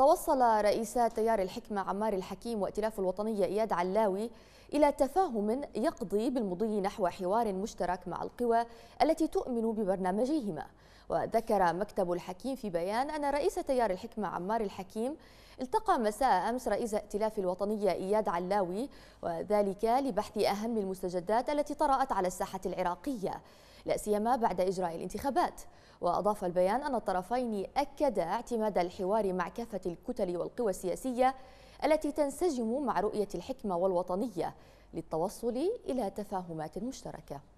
توصل رئيس تيار الحكمة عمار الحكيم وائتلاف الوطنية إياد علاوي إلى تفاهم يقضي بالمضي نحو حوار مشترك مع القوى التي تؤمن ببرنامجهما وذكر مكتب الحكيم في بيان أن رئيس تيار الحكمة عمار الحكيم التقى مساء أمس رئيس ائتلاف الوطنية إياد علاوي وذلك لبحث أهم المستجدات التي طرأت على الساحة العراقية لا سيما بعد إجراء الانتخابات وأضاف البيان أن الطرفين أكدا اعتماد الحوار مع كافة الكتل والقوى السياسية التي تنسجم مع رؤية الحكمة والوطنية للتوصل إلى تفاهمات مشتركة